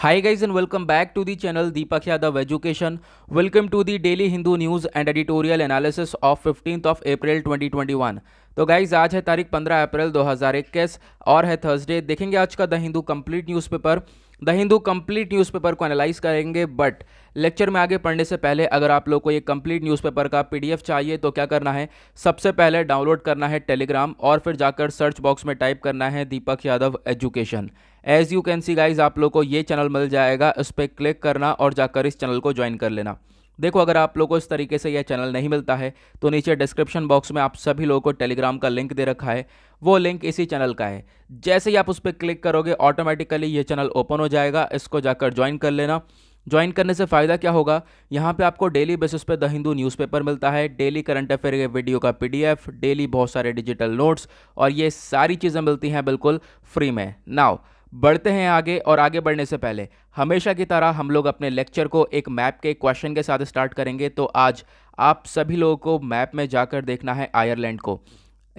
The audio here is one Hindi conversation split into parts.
High guys and welcome back to the channel Deepak Yadav education welcome to the daily Hindu news and editorial analysis of fifteenth of April 2021. तो गाइज आज है तारीख 15 अप्रैल 2021 और है थर्सडे देखेंगे आज का the Hindu complete newspaper the Hindu complete newspaper को एनालाइज करेंगे बट लेक्चर में आगे पढ़ने से पहले अगर आप लोग को ये कंप्लीट न्यूज़पेपर का पीडीएफ चाहिए तो क्या करना है सबसे पहले डाउनलोड करना है टेलीग्राम और फिर जाकर सर्च बॉक्स में टाइप करना है Deepak Yadav education as you can see guys आप लोग को ये चैनल मिल जाएगा उस पर क्लिक करना और जाकर इस चैनल को ज्वाइन कर लेना देखो अगर आप लोगों को इस तरीके से यह चैनल नहीं मिलता है तो नीचे डिस्क्रिप्शन बॉक्स में आप सभी लोगों को टेलीग्राम का लिंक दे रखा है वो लिंक इसी चैनल का है जैसे ही आप उस पर क्लिक करोगे ऑटोमेटिकली ये चैनल ओपन हो जाएगा इसको जाकर ज्वाइन कर लेना ज्वाइन करने से फ़ायदा क्या होगा यहाँ पे आपको डेली बेसिस पे द हिंदू न्यूज़पेपर मिलता है डेली करंट अफेयर के वीडियो का पीडीएफ डेली बहुत सारे डिजिटल नोट्स और ये सारी चीज़ें मिलती हैं बिल्कुल फ्री में नाव बढ़ते हैं आगे और आगे बढ़ने से पहले हमेशा की तरह हम लोग अपने लेक्चर को एक मैप के क्वेश्चन के साथ स्टार्ट करेंगे तो आज आप सभी लोगों को मैप में जाकर देखना है आयरलैंड को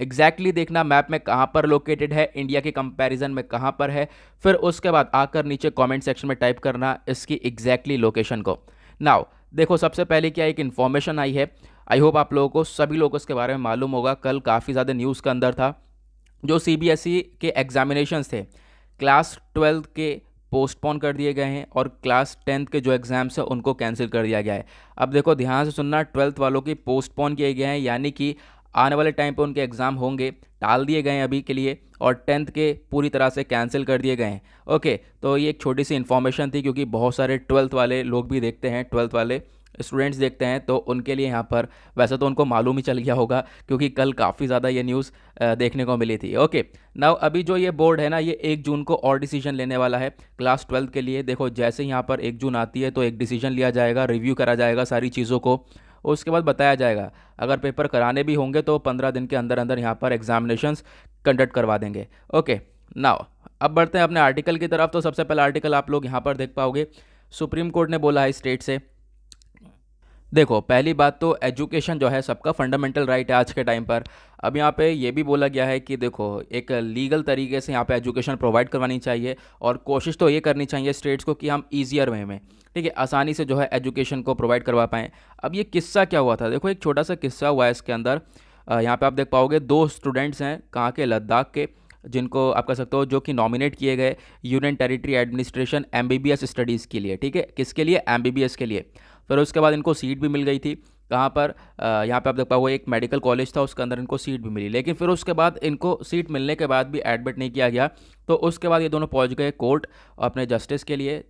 एग्जैक्टली exactly देखना मैप में कहाँ पर लोकेटेड है इंडिया के कंपैरिजन में कहाँ पर है फिर उसके बाद आकर नीचे कमेंट सेक्शन में टाइप करना इसकी एग्जैक्टली exactly लोकेशन को नाव देखो सबसे पहले क्या एक इन्फॉर्मेशन आई है आई होप आप लोगों को सभी लोगों को इसके बारे में मालूम होगा कल काफ़ी ज़्यादा न्यूज़ का अंदर था जो सी e के एग्जामिनेशन थे क्लास ट्वेल्थ के पोस्टपोन कर दिए गए हैं और क्लास टेंथ के जो एग्ज़ाम्स हैं उनको कैंसिल कर दिया गया है अब देखो ध्यान से सुनना ट्वेल्थ वालों की पोस्टपोन किए गए हैं यानी कि आने वाले टाइम पे उनके एग्ज़ाम होंगे टाल दिए गए हैं अभी के लिए और टेंथ के पूरी तरह से कैंसिल कर दिए गए हैं ओके तो ये एक छोटी सी इन्फॉर्मेशन थी क्योंकि बहुत सारे ट्वेल्थ वाले लोग भी देखते हैं ट्वेल्थ वाले स्टूडेंट्स देखते हैं तो उनके लिए यहाँ पर वैसे तो उनको मालूम ही चल गया होगा क्योंकि कल काफ़ी ज़्यादा ये न्यूज़ देखने को मिली थी ओके नाउ अभी जो ये बोर्ड है ना ये एक जून को और डिसीजन लेने वाला है क्लास ट्वेल्थ के लिए देखो जैसे यहाँ पर एक जून आती है तो एक डिसीजन लिया जाएगा रिव्यू करा जाएगा सारी चीज़ों को उसके बाद बताया जाएगा अगर पेपर कराने भी होंगे तो पंद्रह दिन के अंदर अंदर यहाँ पर एग्जामिनेशन कंडक्ट करवा देंगे ओके नाव अब बढ़ते हैं अपने आर्टिकल की तरफ तो सबसे पहला आर्टिकल आप लोग यहाँ पर देख पाओगे सुप्रीम कोर्ट ने बोला है स्टेट से देखो पहली बात तो एजुकेशन जो है सबका फंडामेंटल राइट है आज के टाइम पर अब यहाँ पे ये भी बोला गया है कि देखो एक लीगल तरीके से यहाँ पे एजुकेशन प्रोवाइड करवानी चाहिए और कोशिश तो ये करनी चाहिए स्टेट्स को कि हम ईजियर वे में ठीक है आसानी से जो है एजुकेशन को प्रोवाइड करवा पाएँ अब ये किस्सा क्या हुआ था देखो एक छोटा सा किस्सा हुआ है इसके अंदर यहाँ पर आप देख पाओगे दो स्टूडेंट्स हैं कहाँ के लद्दाख के जिनको आप कह सकते हो जो कि नॉमिनेट किए गए union territory administration M studies के लिए ठीक है किसके लिए एम के लिए फिर उसके बाद इनको सीट भी मिल गई थी कहाँ पर यहाँ पे आप देख पाओ एक मेडिकल कॉलेज था उसके अंदर इनको सीट भी मिली लेकिन फिर उसके बाद इनको सीट मिलने के बाद भी एडमिट नहीं किया गया तो उसके बाद ये दोनों पहुँच गए कोर्ट अपने जस्टिस के लिए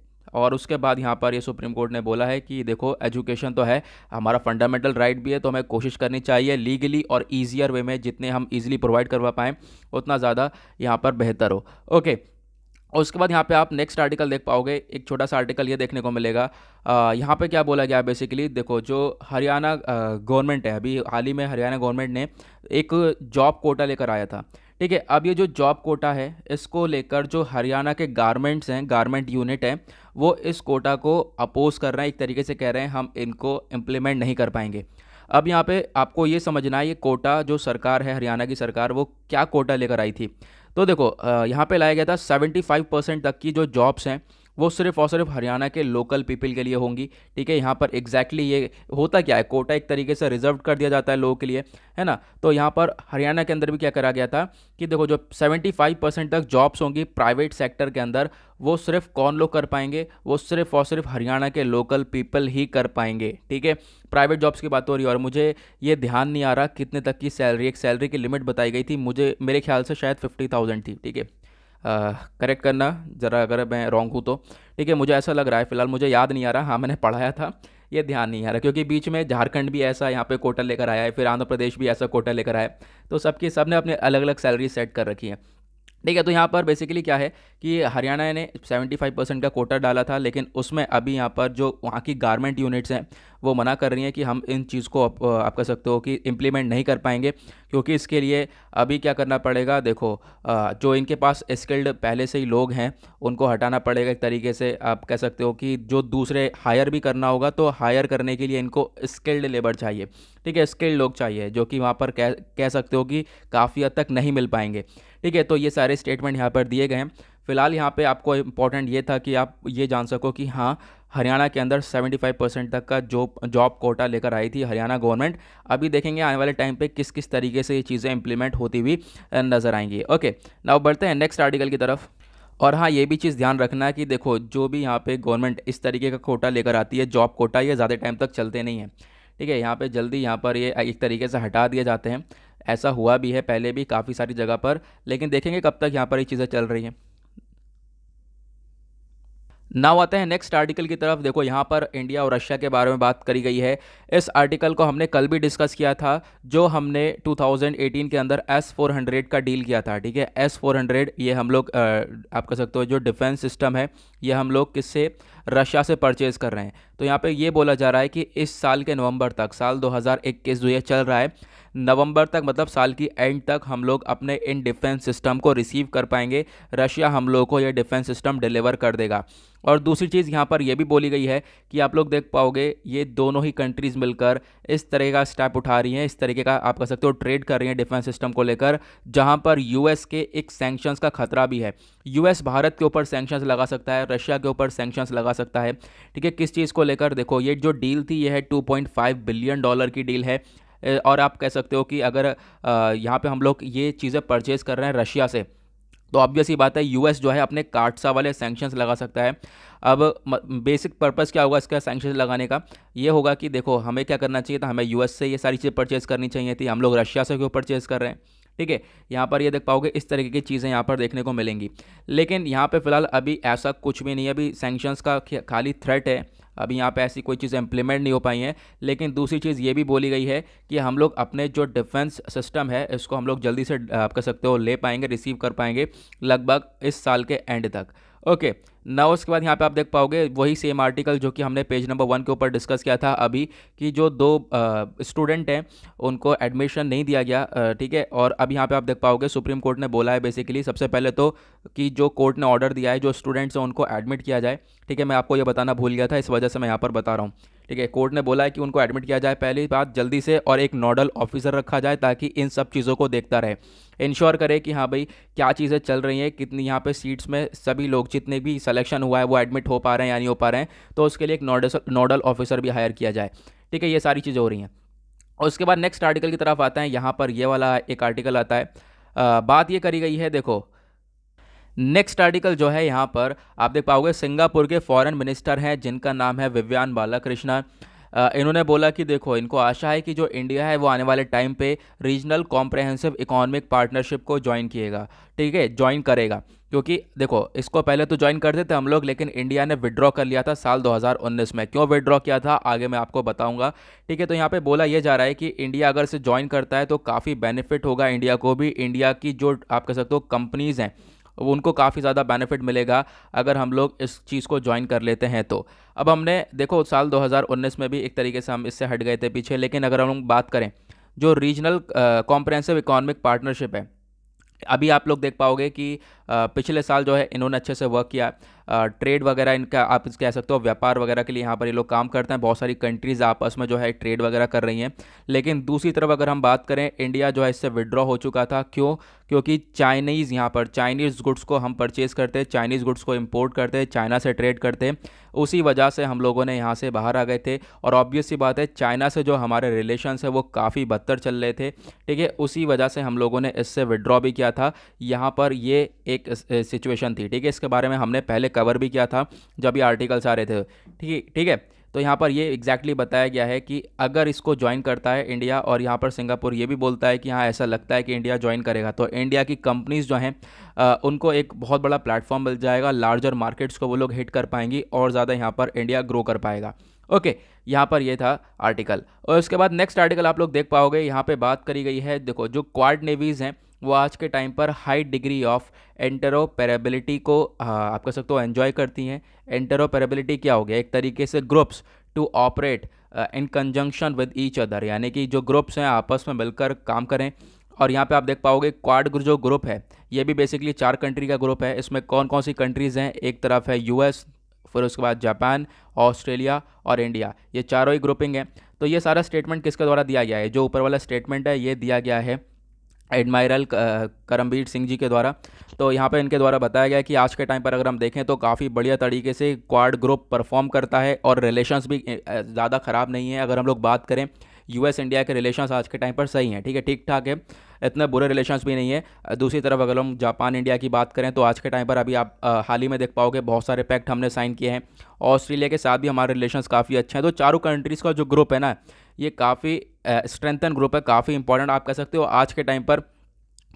और उसके बाद यहाँ पर ये सुप्रीम कोर्ट ने बोला है कि देखो एजुकेशन तो है हमारा फंडामेंटल राइट right भी है तो हमें कोशिश करनी चाहिए लीगली और ईजियर वे में जितने हम ईजिली प्रोवाइड करवा पाएँ उतना ज़्यादा यहाँ पर बेहतर हो ओके और उसके बाद यहाँ पे आप नेक्स्ट आर्टिकल देख पाओगे एक छोटा सा आर्टिकल ये देखने को मिलेगा आ, यहाँ पे क्या बोला गया बेसिकली देखो जो हरियाणा गवर्नमेंट है अभी हाल ही में हरियाणा गवर्नमेंट ने एक जॉब कोटा लेकर आया था ठीक है अब ये जो जॉब कोटा है इसको लेकर जो हरियाणा के गारमेंट्स हैं गारमेंट यूनिट हैं वो इस कोटा को अपोज कर रहे हैं एक तरीके से कह रहे हैं हम इनको इम्प्लीमेंट नहीं कर पाएंगे अब यहाँ पे आपको ये समझना है ये कोटा जो सरकार है हरियाणा की सरकार वो क्या कोटा लेकर आई थी तो देखो यहाँ पे लाया गया था 75 परसेंट तक की जो जॉब्स हैं वो सिर्फ और सिर्फ हरियाणा के लोकल पीपल के लिए होंगी ठीक है यहाँ पर एग्जैक्टली ये होता क्या है कोटा एक तरीके से रिजर्व कर दिया जाता है लोगों के लिए है ना तो यहाँ पर हरियाणा के अंदर भी क्या करा गया था कि देखो जो 75 परसेंट तक जॉब्स होंगी प्राइवेट सेक्टर के अंदर वो सिर्फ कौन लोग कर पाएंगे वो सिर्फ और सिर्फ हरियाणा के लोकल पीपल ही कर पाएंगे ठीक है प्राइवेट जॉब्स की बात हो रही है और मुझे ये ध्यान नहीं आ रहा कितने तक की सैलरी एक सैलरी की लिमिट बताई गई थी मुझे मेरे ख्याल से शायद फिफ्टी थाउजेंड थी ठीक है करेक्ट करना ज़रा अगर मैं रॉन्ग हूँ तो ठीक है मुझे ऐसा लग रहा है फ़िलहाल मुझे याद नहीं आ रहा हाँ मैंने पढ़ाया था ये ध्यान नहीं आ रहा क्योंकि बीच में झारखंड भी ऐसा यहाँ पे कोटा लेकर आया है फिर आंध्र प्रदेश भी ऐसा कोटा लेकर आया है तो सबके सब ने अपने अलग अलग सैलरी सेट कर रखी है ठीक है तो यहाँ पर बेसिकली क्या है कि हरियाणा ने 75 परसेंट का कोटा डाला था लेकिन उसमें अभी यहाँ पर जो वहाँ की गारमेंट यूनिट्स हैं वो मना कर रही हैं कि हम इन चीज़ को आप, आप कह सकते हो कि इम्प्लीमेंट नहीं कर पाएंगे क्योंकि इसके लिए अभी क्या करना पड़ेगा देखो जो इनके पास स्किल्ड पहले से ही लोग हैं उनको हटाना पड़ेगा एक तरीके से आप कह सकते हो कि जो दूसरे हायर भी करना होगा तो हायर करने के लिए इनको स्किल्ड लेबर चाहिए ठीक है स्किल्ड लोग चाहिए जो कि वहाँ पर कह कह सकते हो कि काफ़ी हद तक नहीं मिल पाएंगे ठीक है तो ये सारे स्टेटमेंट यहाँ पर दिए गए हैं फिलहाल यहाँ पे आपको इम्पोर्टेंट ये था कि आप ये जान सको कि हाँ हरियाणा के अंदर 75 परसेंट तक का जॉब जॉब कोटा लेकर आई थी हरियाणा गवर्नमेंट अभी देखेंगे आने वाले टाइम पे किस किस तरीके से ये चीज़ें इंप्लीमेंट होती हुई नज़र आएंगी ओके नाउ बढ़ते हैं नेक्स्ट आर्टिकल की तरफ और हाँ ये भी चीज़ ध्यान रखना है कि देखो जो भी यहाँ पर गवर्नमेंट इस तरीके का कोटा लेकर आती है जॉब कोटा ये ज़्यादा टाइम तक चलते नहीं है ठीक है यहाँ पर जल्दी यहाँ पर ये एक तरीके से हटा दिए जाते हैं ऐसा हुआ भी है पहले भी काफ़ी सारी जगह पर लेकिन देखेंगे कब तक यहाँ पर ये चीज़ें चल रही हैं नाव आते हैं नेक्स्ट आर्टिकल की तरफ देखो यहाँ पर इंडिया और रशिया के बारे में बात करी गई है इस आर्टिकल को हमने कल भी डिस्कस किया था जो हमने 2018 के अंदर S400 का डील किया था ठीक है S400 ये हम लोग आप कह सकते हो जो डिफेंस सिस्टम है ये हम लोग किससे रशिया से परचेज़ कर रहे हैं तो यहाँ पे ये बोला जा रहा है कि इस साल के नवंबर तक साल 2021 जो ये चल रहा है नवंबर तक मतलब साल की एंड तक हम लोग अपने इन डिफेंस सिस्टम को रिसीव कर पाएंगे रशिया हम लोगों को यह डिफेंस सिस्टम डिलीवर कर देगा और दूसरी चीज़ यहाँ पर यह भी बोली गई है कि आप लोग देख पाओगे ये दोनों ही कंट्रीज़ मिलकर इस तरह का स्टेप उठा रही हैं इस तरीके का आप कह सकते हो ट्रेड कर रही हैं डिफेंस सिस्टम को लेकर जहाँ पर यूएस के एक सैंक्शंस का खतरा भी है यूएस भारत के ऊपर सैंक्शंस लगा सकता है रशिया के ऊपर सैंक्शंस लगा सकता है ठीक है किस चीज़ को लेकर देखो ये जो डील थी ये है टू बिलियन डॉलर की डील है और आप कह सकते हो कि अगर यहाँ पे हम लोग ये चीज़ें परचेज़ कर रहे हैं रशिया से तो ऑब्वियस ही बात है यूएस जो है अपने कार्टसा वाले सैंक्शंस लगा सकता है अब बेसिक पर्पस क्या होगा इसका सेंक्शन लगाने का ये होगा कि देखो हमें क्या करना चाहिए था हमें यूएस से ये सारी चीज़ें परचेज़ करनी चाहिए थी हम लोग रशिया से क्यों परचेज़ कर रहे हैं ठीक है यहाँ पर ये देख पाओगे इस तरीके की चीज़ें यहाँ पर देखने को मिलेंगी लेकिन यहाँ पर फिलहाल अभी ऐसा कुछ भी नहीं है अभी सैंक्शंस का खाली थ्रेट है अभी यहाँ पे ऐसी कोई चीज़ इम्प्लीमेंट नहीं हो पाई हैं लेकिन दूसरी चीज़ ये भी बोली गई है कि हम लोग अपने जो डिफेंस सिस्टम है इसको हम लोग जल्दी से आप कह सकते हो ले पाएंगे रिसीव कर पाएंगे लगभग इस साल के एंड तक ओके ना उसके बाद यहाँ पे आप देख पाओगे वही सेम आर्टिकल जो कि हमने पेज नंबर वन के ऊपर डिस्कस किया था अभी कि जो दो स्टूडेंट हैं उनको एडमिशन नहीं दिया गया ठीक है और अभी यहाँ पे आप देख पाओगे सुप्रीम कोर्ट ने बोला है बेसिकली सबसे पहले तो कि जो कोर्ट ने ऑर्डर दिया है जो स्टूडेंट्स हैं उनको एडमिट किया जाए ठीक है मैं आपको ये बताना भूल गया था इस वजह से मैं यहाँ पर बता रहा हूँ ठीक है कोर्ट ने बोला है कि उनको एडमिट किया जाए पहली बात जल्दी से और एक नोडल ऑफिसर रखा जाए ताकि इन सब चीज़ों को देखता रहे इंश्योर करे कि हाँ भाई क्या चीज़ें चल रही हैं कितनी यहाँ पे सीट्स में सभी लोग जितने भी सिलेक्शन हुआ है वो एडमिट हो पा रहे हैं या नहीं हो पा रहे हैं तो उसके लिए एक नोडल नोडल ऑफिसर भी हायर किया जाए ठीक है ये सारी चीज़ें हो रही हैं और उसके बाद नेक्स्ट आर्टिकल की तरफ आता है यहाँ पर ये वाला एक आर्टिकल आता है आ, बात ये करी गई है देखो नेक्स्ट आर्टिकल जो है यहाँ पर आप देख पाओगे सिंगापुर के फॉरेन मिनिस्टर हैं जिनका नाम है विव्यान बालाकृष्णा इन्होंने बोला कि देखो इनको आशा है कि जो इंडिया है वो आने वाले टाइम पे रीजनल कॉम्प्रहेंसिव इकोनॉमिक पार्टनरशिप को ज्वाइन किएगा ठीक है ज्वाइन करेगा क्योंकि देखो इसको पहले तो ज्वाइन करते थे हम लोग लेकिन इंडिया ने विड्रॉ कर लिया था साल 2019 में क्यों विड्रॉ किया था आगे मैं आपको बताऊंगा ठीक है तो यहाँ पे बोला यह जा रहा है कि इंडिया अगर से ज्वाइन करता है तो काफ़ी बेनिफिट होगा इंडिया को भी इंडिया की जो आप कह सकते हो कंपनीज़ हैं उनको काफ़ी ज़्यादा बेनिफिट मिलेगा अगर हम लोग इस चीज़ को ज्वाइन कर लेते हैं तो अब हमने देखो साल 2019 में भी एक तरीके से हम इससे हट गए थे पीछे लेकिन अगर हम लोग बात करें जो रीजनल कॉम्प्रहेंसिव इकोनॉमिक पार्टनरशिप है अभी आप लोग देख पाओगे कि पिछले साल जो है इन्होंने अच्छे से वर्क किया ट्रेड वगैरह इनका आप कह सकते हो व्यापार वगैरह के लिए यहाँ पर ये लोग काम करते हैं बहुत सारी कंट्रीज़ आपस में जो है ट्रेड वगैरह कर रही हैं लेकिन दूसरी तरफ अगर हम बात करें इंडिया जो है इससे विड्रॉ हो चुका था क्यों क्योंकि चाइनीज़ यहाँ पर चाइनीज़ गुड्स को हम परचेज़ करते हैं चाइनीज़ गुड्स को इम्पोर्ट करते हैं चाइना से ट्रेड करते हैं उसी वजह से हम लोगों ने यहाँ से बाहर आ गए थे और ऑब्वियस सी बात है चाइना से जो हमारे रिलेशन है वो काफ़ी बदतर चल रहे थे ठीक है उसी वजह से हम लोगों ने इससे विड्रॉ भी किया था यहाँ पर ये एक सिचुएशन थी ठीक है इसके बारे में हमने पहले कवर भी किया था जब ये आर्टिकल्स आ रहे थे ठीक है ठीक है तो यहाँ पर ये एग्जैक्टली exactly बताया गया है कि अगर इसको ज्वाइन करता है इंडिया और यहाँ पर सिंगापुर ये भी बोलता है कि हाँ ऐसा लगता है कि इंडिया ज्वाइन करेगा तो इंडिया की कंपनीज़ जो हैं उनको एक बहुत बड़ा प्लेटफॉर्म मिल जाएगा लार्जर मार्केट्स को वो लोग हिट कर पाएंगी और ज़्यादा यहाँ पर इंडिया ग्रो कर पाएगा ओके okay, यहाँ पर ये था आर्टिकल और उसके बाद नेक्स्ट आर्टिकल आप लोग देख पाओगे यहाँ पे बात करी गई है देखो जो क्वाड नेवीज़ हैं वो आज के टाइम पर हाई डिग्री ऑफ एंटरोपेरेबिलिटी को आप कह सकते हो एन्जॉय करती हैं एंटरोपेरेबिलिटी क्या हो गया एक तरीके से groups to operate in conjunction with each other यानी कि जो ग्रुप्स हैं आपस में मिलकर काम करें और यहाँ पे आप देख पाओगे क्वाड जो ग्रुप है ये भी बेसिकली चार कंट्री का ग्रुप है इसमें कौन कौन सी कंट्रीज़ हैं एक तरफ है यूएस फिर उसके बाद जापान ऑस्ट्रेलिया और इंडिया ये चारों ही ग्रुपिंग है तो ये सारा स्टेटमेंट किसके द्वारा दिया गया है जो ऊपर वाला स्टेटमेंट है ये दिया गया है एडमायरल करमबीर सिंह जी के द्वारा तो यहाँ पे इनके द्वारा बताया गया कि आज के टाइम पर अगर हम देखें तो काफ़ी बढ़िया तरीके से क्वाड ग्रुप परफॉर्म करता है और रिलेशंस भी ज़्यादा ख़राब नहीं है अगर हम लोग बात करें यूएस इंडिया के रिलेशंस आज के टाइम पर सही हैं ठीक है ठीक ठाक है इतने बुरे रिलेशंस भी नहीं है दूसरी तरफ अगर हम जापान इंडिया की बात करें तो आज के टाइम पर अभी आप हाल ही में देख पाओगे बहुत सारे पैक्ट हमने साइन किए हैं ऑस्ट्रेलिया के साथ भी हमारे रिलेशंस काफ़ी अच्छे हैं तो चारों कंट्रीज़ का जो ग्रुप है ना ये काफ़ी स्ट्रेंथन ग्रुप है काफ़ी इंपॉर्टेंट आप कह सकते हो आज के टाइम पर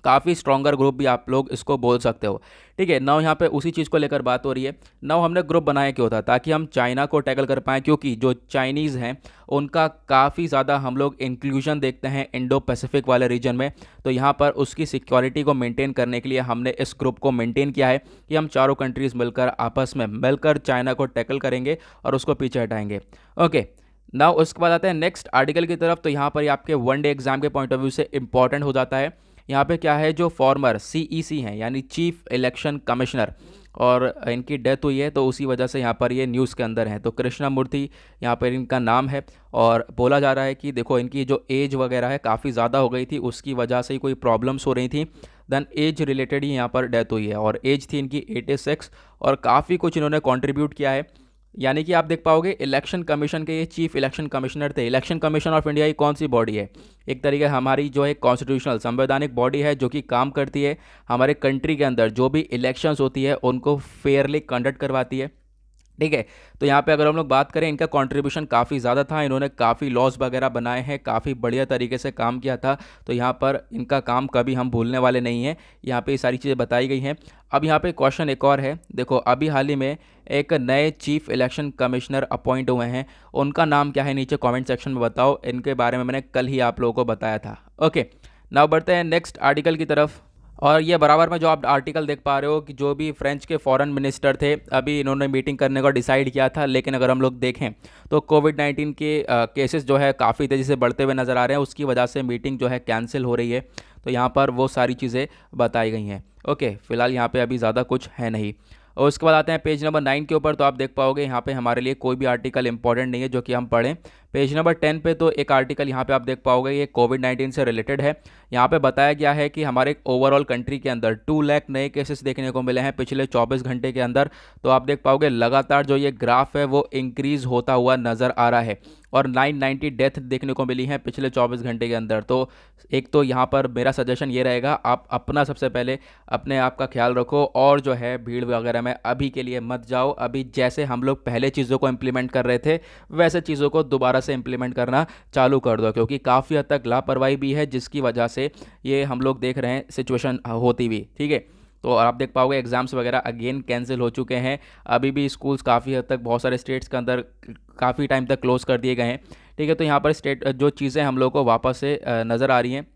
काफ़ी स्ट्रॉगर ग्रुप भी आप लोग इसको बोल सकते हो ठीक है नव यहाँ पे उसी चीज़ को लेकर बात हो रही है नव हमने ग्रुप बनाया क्यों था ताकि हम चाइना को टैकल कर पाएँ क्योंकि जो चाइनीज़ हैं उनका काफ़ी ज़्यादा हम लोग इंक्लूजन देखते हैं इंडो पैसिफिक वाले रीजन में तो यहाँ पर उसकी सिक्योरिटी को मेनटेन करने के लिए हमने इस ग्रुप को मेनटेन किया है कि हम चारों कंट्रीज़ मिलकर आपस में मिलकर चाइना को टैकल करेंगे और उसको पीछे हटाएँगे ओके okay. ना उसके बाद आता है नेक्स्ट आर्टिकल की तरफ तो यहाँ पर आपके वन डे एग्जाम के पॉइंट ऑफ व्यू से इंपॉर्टेंट हो जाता है यहाँ पे क्या है जो फॉर्मर सीईसी e हैं यानी चीफ इलेक्शन कमिश्नर और इनकी डेथ हुई है तो उसी वजह से यहाँ पर ये न्यूज़ के अंदर हैं तो कृष्णा मूर्ति यहाँ पर इनका नाम है और बोला जा रहा है कि देखो इनकी जो एज वगैरह है काफ़ी ज़्यादा हो गई थी उसकी वजह से ही कोई प्रॉब्लम्स हो रही थी देन एज रिलेटेड ही यहाँ पर डेथ हुई है और एज थी इनकी एटी और काफ़ी कुछ इन्होंने कॉन्ट्रीब्यूट किया है यानी कि आप देख पाओगे इलेक्शन कमीशन के ये चीफ इलेक्शन कमिश्नर थे इलेक्शन कमीशन ऑफ इंडिया ये कौन सी बॉडी है एक तरीके हमारी जो है कॉन्स्टिट्यूशनल संवैधानिक बॉडी है जो कि काम करती है हमारे कंट्री के अंदर जो भी इलेक्शंस होती है उनको फेयरली कंडक्ट करवाती है ठीक है तो यहाँ पे अगर हम लोग बात करें इनका कंट्रीब्यूशन काफ़ी ज़्यादा था इन्होंने काफ़ी लॉस वगैरह बनाए हैं काफ़ी बढ़िया तरीके से काम किया था तो यहाँ पर इनका काम कभी हम भूलने वाले नहीं हैं यहाँ पे ये सारी चीज़ें बताई गई हैं अब यहाँ पे क्वेश्चन एक और है देखो अभी हाल ही में एक नए चीफ इलेक्शन कमिश्नर अपॉइंट हुए हैं उनका नाम क्या है नीचे कॉमेंट सेक्शन में बताओ इनके बारे में मैंने कल ही आप लोगों को बताया था ओके नाव बढ़ते हैं नेक्स्ट आर्टिकल की तरफ और ये बराबर में जो आप आर्टिकल देख पा रहे हो कि जो भी फ्रेंच के फॉरेन मिनिस्टर थे अभी इन्होंने मीटिंग करने का डिसाइड किया था लेकिन अगर हम लोग देखें तो कोविड नाइन्टीन के केसेस जो है काफ़ी तेज़ी से बढ़ते हुए नज़र आ रहे हैं उसकी वजह से मीटिंग जो है कैंसिल हो रही है तो यहाँ पर वो सारी चीज़ें बताई गई हैं ओके फिलहाल यहाँ पर अभी ज़्यादा कुछ है नहीं और उसके बाद आते हैं पेज नंबर नाइन के ऊपर तो आप देख पाओगे यहाँ पे हमारे लिए कोई भी आर्टिकल इंपॉर्टेंट नहीं है जो कि हम पढ़ें पेज नंबर टेन पे तो एक आर्टिकल यहाँ पे आप देख पाओगे ये कोविड नाइन्टीन से रिलेटेड है यहाँ पे बताया गया है कि हमारे ओवरऑल कंट्री के अंदर टू लैख नए केसेस देखने को मिले हैं पिछले चौबीस घंटे के अंदर तो आप देख पाओगे लगातार जो ये ग्राफ है वो इंक्रीज़ होता हुआ नज़र आ रहा है और 990 डेथ देखने को मिली है पिछले 24 घंटे के अंदर तो एक तो यहाँ पर मेरा सजेशन ये रहेगा आप अपना सबसे पहले अपने आप का ख्याल रखो और जो है भीड़ वगैरह में अभी के लिए मत जाओ अभी जैसे हम लोग पहले चीज़ों को इम्प्लीमेंट कर रहे थे वैसे चीज़ों को दोबारा से इम्प्लीमेंट करना चालू कर दो क्योंकि काफ़ी हद तक लापरवाही भी है जिसकी वजह से ये हम लोग देख रहे हैं सिचुएशन होती हुई ठीक है तो और आप देख पाओगे एग्ज़ाम्स वगैरह अगेन कैंसिल हो चुके हैं अभी भी स्कूल्स काफ़ी हद तक बहुत सारे स्टेट्स के अंदर काफ़ी टाइम तक क्लोज़ कर दिए गए हैं ठीक है तो यहाँ पर स्टेट जो चीज़ें हम लोग को वापस से नज़र आ रही हैं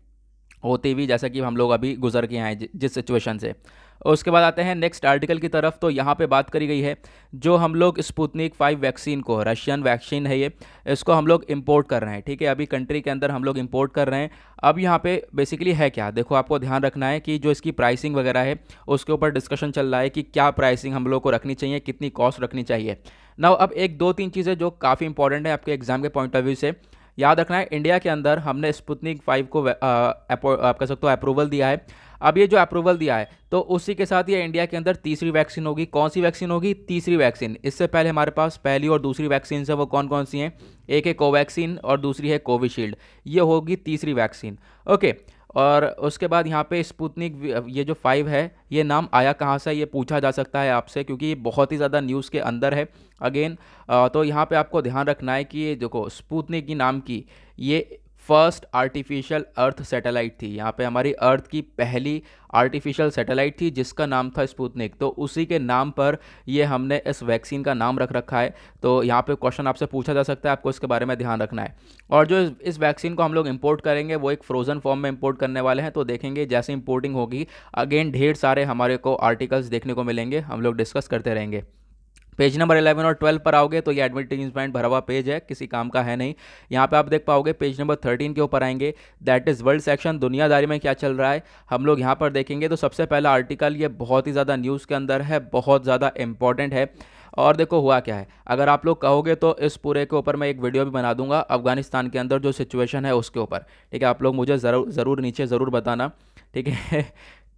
होती हुई जैसा कि हम लोग अभी गुजर के आए जिस सिचुएशन से उसके बाद आते हैं नेक्स्ट आर्टिकल की तरफ तो यहाँ पे बात करी गई है जो हम लोग स्पुतनिक फाइव वैक्सीन को रशियन वैक्सीन है ये इसको हम लोग इंपोर्ट कर रहे हैं ठीक है अभी कंट्री के अंदर हम लोग इंपोर्ट कर रहे हैं अब यहाँ पे बेसिकली है क्या देखो आपको ध्यान रखना है कि जो इसकी प्राइसिंग वगैरह है उसके ऊपर डिस्कशन चल रहा है कि क्या प्राइसिंग हम लोग को रखनी चाहिए कितनी कॉस्ट रखनी चाहिए ना अब एक दो तीन चीज़ें जो काफ़ी इंपॉर्टेंट है आपके एग्जाम के पॉइंट ऑफ व्यू से याद रखना है इंडिया के अंदर हमने स्पुतनिक फाइव को आप कह सकते हो अप्रूवल दिया है अब ये जो अप्रूवल दिया है तो उसी के साथ ये इंडिया के अंदर तीसरी वैक्सीन होगी कौन सी वैक्सीन होगी तीसरी वैक्सीन इससे पहले हमारे पास पहली और दूसरी वैक्सीन है वो कौन कौन सी हैं एक है कोवैक्सीन और दूसरी है कोविशील्ड ये होगी तीसरी वैक्सीन ओके और उसके बाद यहाँ पे स्पुतनिक ये जो फाइव है ये नाम आया कहाँ से ये पूछा जा सकता है आपसे क्योंकि ये बहुत ही ज़्यादा न्यूज़ के अंदर है अगेन तो यहाँ पे आपको ध्यान रखना है कि ये देखो स्पुतनिक की नाम की ये फर्स्ट आर्टिफिशियल अर्थ सैटेलाइट थी यहाँ पे हमारी अर्थ की पहली आर्टिफिशियल सैटेलाइट थी जिसका नाम था स्पुतनिक तो उसी के नाम पर ये हमने इस वैक्सीन का नाम रख रखा है तो यहाँ पे क्वेश्चन आपसे पूछा जा सकता है आपको इसके बारे में ध्यान रखना है और जो इस वैक्सीन को हम लोग इम्पोर्ट करेंगे वो एक फ्रोजन फॉर्म में इम्पोर्ट करने वाले हैं तो देखेंगे जैसे इम्पोर्टिंग होगी अगेन ढेर सारे हमारे को आर्टिकल्स देखने को मिलेंगे हम लोग डिस्कस करते रहेंगे पेज नंबर 11 और 12 पर आओगे तो ये एडवर्टीजमेंट भरा हुआ पेज है किसी काम का है नहीं यहाँ पे आप देख पाओगे पेज नंबर 13 के ऊपर आएंगे दैट इज़ वर्ल्ड सेक्शन दुनियादारी में क्या चल रहा है हम लोग यहाँ पर देखेंगे तो सबसे पहला आर्टिकल ये बहुत ही ज़्यादा न्यूज़ के अंदर है बहुत ज़्यादा इंपॉर्टेंट है और देखो हुआ क्या है अगर आप लोग कहोगे तो इस पूरे के ऊपर मैं एक वीडियो भी बना दूंगा अफगानिस्तान के अंदर जो सिचुएशन है उसके ऊपर ठीक है आप लोग मुझे ज़रूर ज़रूर नीचे ज़रूर बताना ठीक है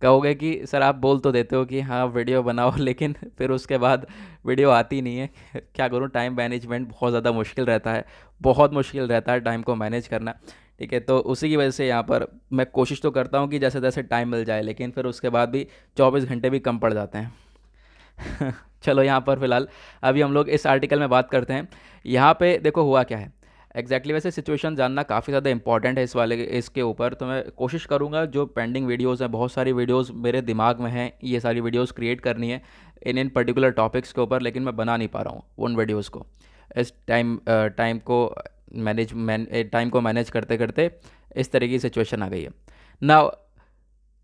कहोगे कि सर आप बोल तो देते हो कि हाँ वीडियो बनाओ लेकिन फिर उसके बाद वीडियो आती नहीं है क्या करूँ टाइम मैनेजमेंट बहुत ज़्यादा मुश्किल रहता है बहुत मुश्किल रहता है टाइम को मैनेज करना ठीक है तो उसी की वजह से यहाँ पर मैं कोशिश तो करता हूँ कि जैसे तैसे टाइम मिल जाए लेकिन फिर उसके बाद भी चौबीस घंटे भी कम पड़ जाते हैं चलो यहाँ पर फिलहाल अभी हम लोग इस आर्टिकल में बात करते हैं यहाँ पे देखो हुआ क्या है एग्जैक्टली वैसे सिचुएशन जानना काफ़ी ज़्यादा इंपॉर्टेंट है इस वाले इसके ऊपर तो मैं कोशिश करूँगा जो पेंडिंग वीडियोज़ हैं बहुत सारी वीडियोज़ मेरे दिमाग में हैं ये सारी वीडियोज़ क्रिएट करनी है इन इन पर्टिकुलर टॉपिक्स के ऊपर लेकिन मैं बना नहीं पा रहा हूँ उन वीडियोज़ को इस टाइम टाइम को मैनेज टाइम को मैनेज करते करते इस तरह की सिचुएशन आ गई है ना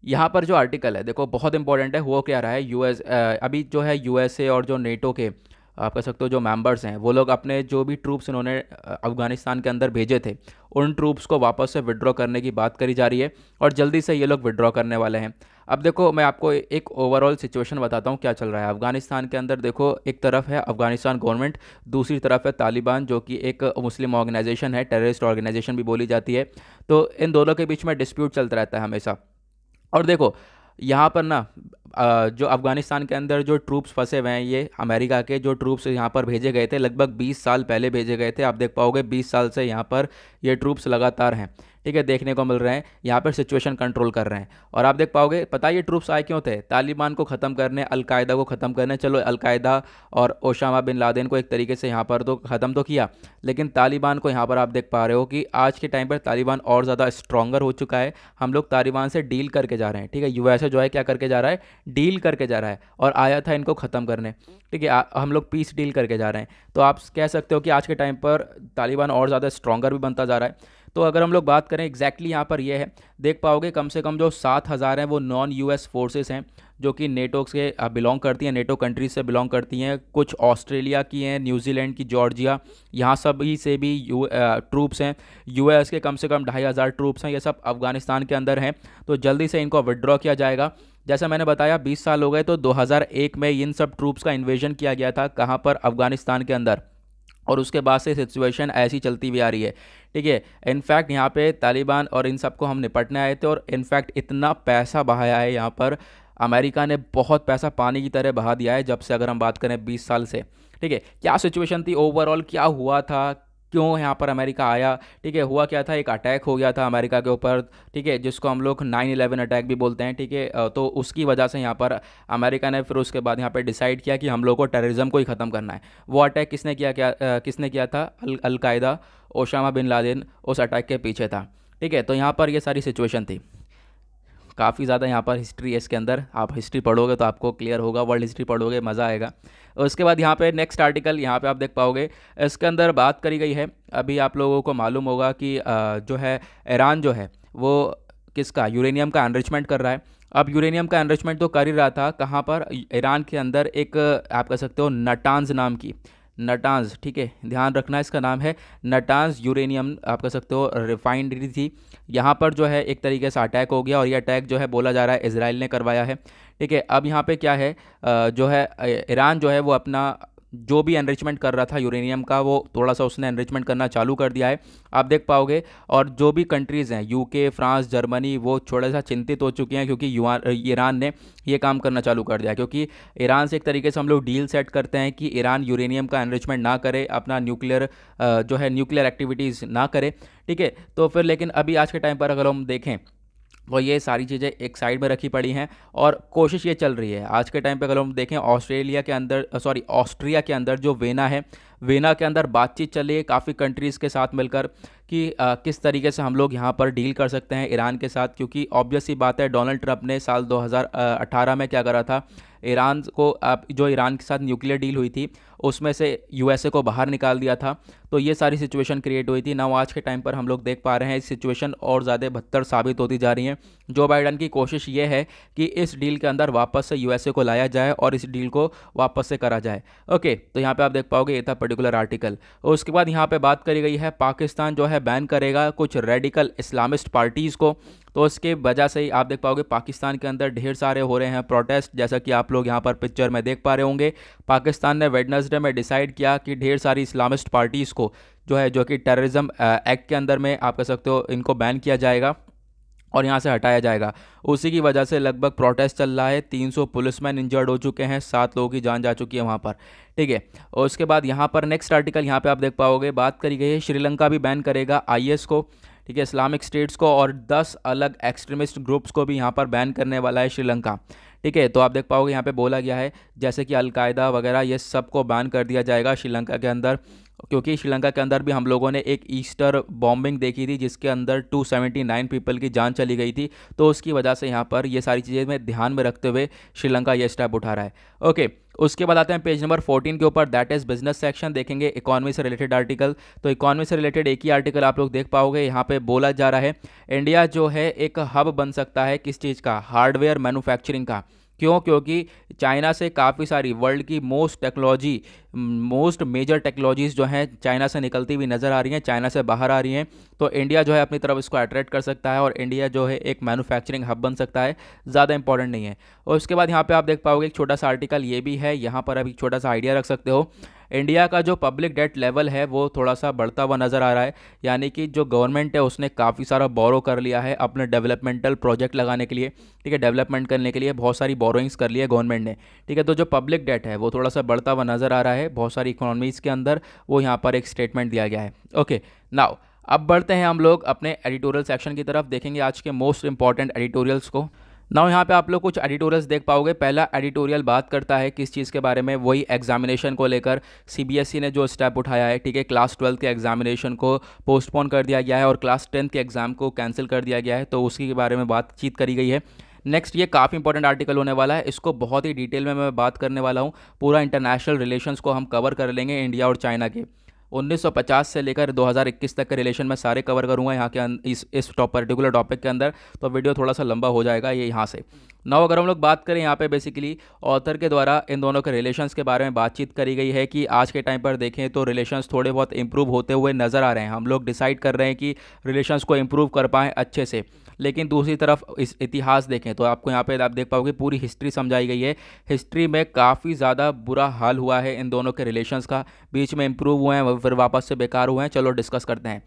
यहाँ पर जो आर्टिकल है देखो बहुत इंपॉर्टेंट है वो क्या रहा है यू अभी जो है यू और जो नेटो के आप कह सकते हो जो मेंबर्स हैं वो लोग अपने जो भी ट्रूप्स इन्होंने अफगानिस्तान के अंदर भेजे थे उन ट्रूप्स को वापस से विड्रॉ करने की बात करी जा रही है और जल्दी से ये लोग विड्रॉ करने वाले हैं अब देखो मैं आपको एक ओवरऑल सिचुएशन बताता हूँ क्या चल रहा है अफगानिस्तान के अंदर देखो एक तरफ है अफगानिस्तान गवर्नमेंट दूसरी तरफ है तालिबान जो कि एक मुस्लिम ऑर्गेनाइजेशन है टेररिस्ट ऑर्गेनाइजेशन भी बोली जाती है तो इन दोनों के बीच में डिस्प्यूट चलता रहता है हमेशा और देखो यहाँ पर ना जो अफ़गानिस्तान के अंदर जो ट्रूप्स फंसे हुए हैं ये अमेरिका के जो ट्रूप्स यहाँ पर भेजे गए थे लगभग 20 साल पहले भेजे गए थे आप देख पाओगे 20 साल से यहाँ पर ये ट्रूप्स लगातार हैं ठीक है देखने को मिल रहे हैं यहाँ पर सिचुएशन कंट्रोल कर रहे हैं और आप देख पाओगे पता ये ट्रूप्स आए क्यों थे तालिबान को ख़त्म करने अलकायदा को ख़त्म करने चलो अलकायदा और ओशामा बिन लादेन को एक तरीके से यहाँ पर तो ख़त्म तो किया लेकिन तालिबान को यहाँ पर आप देख पा रहे हो कि आज के टाइम पर तालिबान और ज़्यादा स्ट्रॉगर हो चुका है हम लोग तालिबान से डील करके जा रहे हैं ठीक है यूएसए जो है क्या करके जा रहा है डील करके जा रहा है और आया था इनको ख़त्म करने ठीक है हम लोग पीस डील करके जा रहे हैं तो आप कह सकते हो कि आज के टाइम पर तालिबान और ज़्यादा स्ट्रॉगर भी बनता जा रहा है तो अगर हम लोग बात करें एग्जैक्टली यहाँ पर ये है देख पाओगे कम से कम जो सात हज़ार हैं वो नॉन यूएस फोर्सेस हैं जो कि नेटो से बिलोंग करती हैं नेटो कंट्रीज से बिलोंग करती हैं कुछ ऑस्ट्रेलिया की हैं न्यूजीलैंड की जॉर्जिया यहाँ सभी से भी यू ट्रूप्स हैं यूएस के कम से कम ढाई हज़ार ट्रूप्स हैं ये सब अफगानिस्तान के अंदर हैं तो जल्दी से इनको विड्रॉ किया जाएगा जैसा मैंने बताया 20 साल हो गए तो 2001 में इन सब ट्रूप्स का इन्वेजन किया गया था कहाँ पर अफगानिस्तान के अंदर और उसके बाद से सिचुएशन ऐसी चलती भी आ रही है ठीक है इनफैक्ट यहाँ पे तालिबान और इन सबको हम निपटने आए थे और इनफैक्ट इतना पैसा बहाया है यहाँ पर अमेरिका ने बहुत पैसा पानी की तरह बहा दिया है जब से अगर हम बात करें 20 साल से ठीक है क्या सिचुएशन थी ओवरऑल क्या हुआ था क्यों यहाँ पर अमेरिका आया ठीक है हुआ क्या था एक अटैक हो गया था अमेरिका के ऊपर ठीक है जिसको हम लोग नाइन इलेवन अटैक भी बोलते हैं ठीक है तो उसकी वजह से यहाँ पर अमेरिका ने फिर उसके बाद यहाँ पर डिसाइड किया कि हम लोग को टेररिज्म को ही ख़त्म करना है वो अटैक किसने किया क्या आ, किसने किया था अलकायदा ओशामा बिन लादेन उस अटैक के पीछे था ठीक है तो यहाँ पर ये सारी सिचुएशन थी काफ़ी ज़्यादा यहाँ पर हिस्ट्री है इसके अंदर आप हिस्ट्री पढ़ोगे तो आपको क्लियर होगा वर्ल्ड हिस्ट्री पढ़ोगे मज़ा आएगा उसके बाद यहाँ पे नेक्स्ट आर्टिकल यहाँ पे आप देख पाओगे इसके अंदर बात करी गई है अभी आप लोगों को मालूम होगा कि जो है ईरान जो है वो किसका यूरेनियम का एनरिचमेंट कर रहा है अब यूरेनियम का एनरिचमेंट तो कर ही रहा था कहाँ पर ईरान के अंदर एक आप कह सकते हो नटानज नाम की नटांस ठीक है ध्यान रखना इसका नाम है नटांस यूरेनियम आप कह सकते हो रिफाइनरी थी यहाँ पर जो है एक तरीके से अटैक हो गया और ये अटैक जो है बोला जा रहा है इसराइल ने करवाया है ठीक है अब यहाँ पे क्या है जो है ईरान जो है वो अपना जो भी एनरिचमेंट कर रहा था यूरेनियम का वो थोड़ा सा उसने एनरिचमेंट करना चालू कर दिया है आप देख पाओगे और जो भी कंट्रीज़ हैं यूके फ्रांस जर्मनी वो थोड़ा सा चिंतित हो चुकी हैं क्योंकि ईरान ने ये काम करना चालू कर दिया क्योंकि ईरान से एक तरीके से हम लोग डील सेट करते हैं कि ईरान यूरेनियम का एनरिचमेंट ना करे अपना न्यूक्लियर जो है न्यूक्लियर एक्टिविटीज़ ना करे ठीक है तो फिर लेकिन अभी आज के टाइम पर अगर हम देखें और ये सारी चीज़ें एक साइड में रखी पड़ी हैं और कोशिश ये चल रही है आज के टाइम पे अगर हम देखें ऑस्ट्रेलिया के अंदर सॉरी ऑस्ट्रिया के अंदर जो वेना है वेना के अंदर बातचीत चल रही है काफ़ी कंट्रीज़ के साथ मिलकर कि आ, किस तरीके से हम लोग यहाँ पर डील कर सकते हैं ईरान के साथ क्योंकि ऑब्वियस ही बात है डोनाल्ड ट्रंप ने साल 2018 में क्या करा था ईरान को आप जो ईरान के साथ न्यूक्लियर डील हुई थी उसमें से यूएसए को बाहर निकाल दिया था तो ये सारी सिचुएशन क्रिएट हुई थी ना आज के टाइम पर हम लोग देख पा रहे हैं सिचुएशन और ज़्यादा बदतर साबित होती जा रही है जो बाइडन की कोशिश ये है कि इस डील के अंदर वापस से यू को लाया जाए और इस डील को वापस से करा जाए ओके तो यहाँ पर आप देख पाओगे ये था पर्टिकुलर आर्टिकल और उसके बाद यहाँ पर बात करी गई है पाकिस्तान जो है बैन करेगा कुछ रेडिकल इस्लामिस्ट पार्टीज़ को तो उसके वजह से ही आप देख पाओगे पाकिस्तान के अंदर ढेर सारे हो रहे हैं प्रोटेस्ट जैसा कि आप लोग यहाँ पर पिक्चर में देख पा रहे होंगे पाकिस्तान ने वेडनसडे में डिसाइड किया कि ढेर सारी इस्लामिस्ट पार्टीज़ को जो है जो कि टेररिज्म एक्ट के अंदर में आप कह सकते हो इनको बैन किया जाएगा और यहाँ से हटाया जाएगा उसी की वजह से लगभग प्रोटेस्ट चल रहा है 300 पुलिसमैन इंजर्ड हो चुके हैं सात लोगों की जान जा चुकी है वहाँ पर ठीक है और उसके बाद यहाँ पर नेक्स्ट आर्टिकल यहाँ पे आप देख पाओगे बात करी गई है श्रीलंका भी बैन करेगा आईएस को ठीक है इस्लामिक स्टेट्स को और 10 अलग एक्सट्रीमिस्ट ग्रुप्स को भी यहाँ पर बैन करने वाला है श्रीलंका ठीक है तो आप देख पाओगे यहाँ पे बोला गया है जैसे कि अलकायदा वगैरह ये सब को बैन कर दिया जाएगा श्रीलंका के अंदर क्योंकि श्रीलंका के अंदर भी हम लोगों ने एक ईस्टर बॉम्बिंग देखी थी जिसके अंदर 279 पीपल की जान चली गई थी तो उसकी वजह से यहाँ पर ये सारी चीज़ें में ध्यान में रखते हुए श्रीलंका ये स्टेप उठा रहा है ओके उसके बाद आते हैं पेज नंबर 14 के ऊपर दैट इज़ बिजनेस सेक्शन देखेंगे इकोनॉमी से रिलेटेड आर्टिकल तो इकोनॉमी से रिलेटेड एक ही आर्टिकल आप लोग देख पाओगे यहाँ पे बोला जा रहा है इंडिया जो है एक हब बन सकता है किस चीज़ का हार्डवेयर मैन्युफैक्चरिंग का क्यों क्योंकि चाइना से काफ़ी सारी वर्ल्ड की most technology most major technologies जो हैं चाइना से निकलती हुई नज़र आ रही हैं चाइना से बाहर आ रही हैं तो इंडिया जो है अपनी तरफ इसको अट्रैक्ट कर सकता है और इंडिया जो है एक मैनुफैक्चरिंग हब बन सकता है ज़्यादा इंपॉर्टेंट नहीं है और उसके बाद यहाँ पर आप देख पाओगे एक छोटा सा आर्टिकल ये भी है यहाँ पर आप एक छोटा सा आइडिया रख सकते हो इंडिया का जो पब्लिक डेट लेवल है वो थोड़ा सा बढ़ता हुआ नज़र आ रहा है यानी कि जो गवर्नमेंट है उसने काफ़ी सारा बोरो कर लिया है अपने डेवलपमेंटल प्रोजेक्ट लगाने के लिए ठीक है डेवलपमेंट करने के लिए बहुत सारी बोरोइंग्स कर ली है गवर्नमेंट ने ठीक है तो जो पब्लिक डेट है वो थोड़ा सा बढ़ता हुआ नज़र आ रहा है है बहुत सारी इकोनॉमीज़ के अंदर वो यहाँ पर एक स्टेटमेंट दिया गया है ओके नाउ अब बढ़ते हैं हम लोग अपने एडिटोरियल सेक्शन की तरफ देखेंगे आज के मोस्ट इंपॉर्टेंट एडिटोरियल्स को नाउ यहाँ पे आप लोग कुछ एडिटोरियल्स देख पाओगे पहला एडिटोरियल बात करता है किस चीज़ के बारे में वही एग्जामिनेशन को लेकर सीबीएसई e ने जो स्टेप उठाया है ठीक है क्लास ट्वेल्थ के एग्जामिनेशन को पोस्टपोन कर दिया गया है और क्लास टेंथ के एग्ज़ाम को कैंसिल कर दिया गया है तो उसी के बारे में बातचीत करी गई है नेक्स्ट ये काफ़ी इंपॉर्टेंट आर्टिकल होने वाला है इसको बहुत ही डिटेल में मैं बात करने वाला हूँ पूरा इंटरनेशनल रिलेशंस को हम कवर कर लेंगे इंडिया और चाइना के 1950 से लेकर 2021 तक के रिलेशन में सारे कवर करूँगा यहाँ के अं- इस इस पर्टिकुलर टॉपिक के अंदर तो वीडियो थोड़ा सा लंबा हो जाएगा ये यहाँ से नाउ अगर हम लोग बात करें यहाँ पे बेसिकली ऑथर के द्वारा इन दोनों के रिलेशंस के बारे में बातचीत करी गई है कि आज के टाइम पर देखें तो रिलेशंस थोड़े बहुत इंप्रूव होते हुए नज़र आ रहे हैं हम लोग डिसाइड कर रहे हैं कि रिलेशंस को इम्प्रूव कर पाएँ अच्छे से लेकिन दूसरी तरफ इस इतिहास देखें तो आपको यहाँ पे आप देख पाओगे पूरी हिस्ट्री समझाई गई है हिस्ट्री में काफ़ी ज़्यादा बुरा हाल हुआ है इन दोनों के रिलेशंस का बीच में इम्प्रूव हुए हैं फिर वापस से बेकार हुए हैं चलो डिस्कस करते हैं